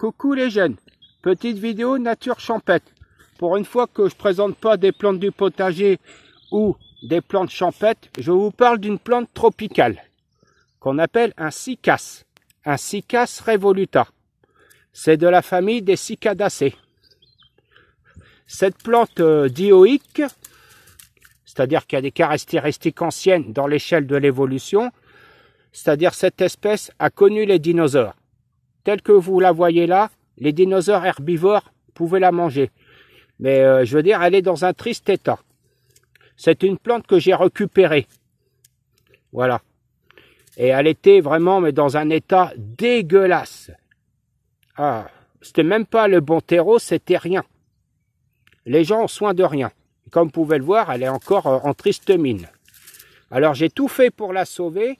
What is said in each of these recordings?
Coucou les jeunes, petite vidéo nature champêtre. Pour une fois que je présente pas des plantes du potager ou des plantes champêtres, je vous parle d'une plante tropicale qu'on appelle un cycas, un cycas revoluta. C'est de la famille des cicadacées. Cette plante euh, dioïque, c'est-à-dire qu'il y a des caractéristiques anciennes dans l'échelle de l'évolution, c'est-à-dire cette espèce a connu les dinosaures telle que vous la voyez là, les dinosaures herbivores pouvaient la manger. Mais euh, je veux dire, elle est dans un triste état. C'est une plante que j'ai récupérée. Voilà. Et elle était vraiment mais dans un état dégueulasse. Ah, c'était même pas le bon terreau, c'était rien. Les gens ont soin de rien. Comme vous pouvez le voir, elle est encore euh, en triste mine. Alors j'ai tout fait pour la sauver.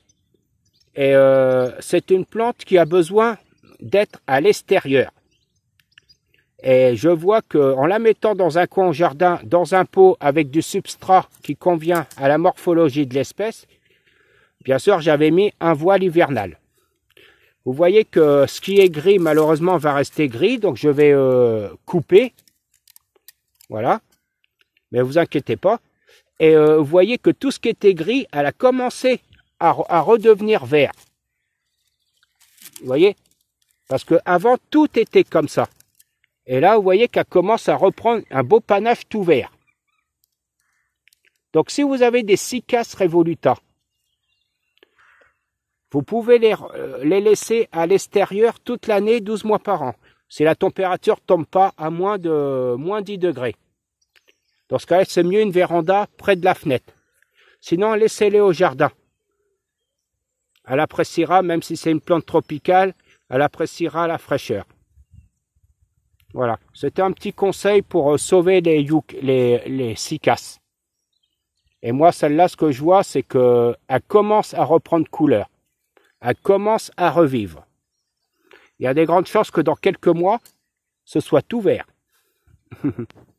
Et euh, c'est une plante qui a besoin d'être à l'extérieur. Et je vois que en la mettant dans un coin au jardin, dans un pot avec du substrat qui convient à la morphologie de l'espèce, bien sûr, j'avais mis un voile hivernal. Vous voyez que ce qui est gris, malheureusement, va rester gris, donc je vais euh, couper. Voilà. Mais vous inquiétez pas. Et euh, vous voyez que tout ce qui était gris, elle a commencé à, à redevenir vert. Vous voyez parce qu'avant, tout était comme ça. Et là, vous voyez qu'elle commence à reprendre un beau panache tout vert. Donc, si vous avez des cicasses revoluta, vous pouvez euh, les, laisser à l'extérieur toute l'année, 12 mois par an, si la température ne tombe pas à moins de moins 10 degrés. Dans ce cas-là, c'est mieux une véranda près de la fenêtre. Sinon, laissez-les au jardin. Elle appréciera, même si c'est une plante tropicale, elle appréciera la fraîcheur. Voilà, c'était un petit conseil pour euh, sauver les, yuk, les, les cicasses. Et moi, celle-là, ce que je vois, c'est que elle commence à reprendre couleur. Elle commence à revivre. Il y a des grandes chances que dans quelques mois, ce soit tout vert.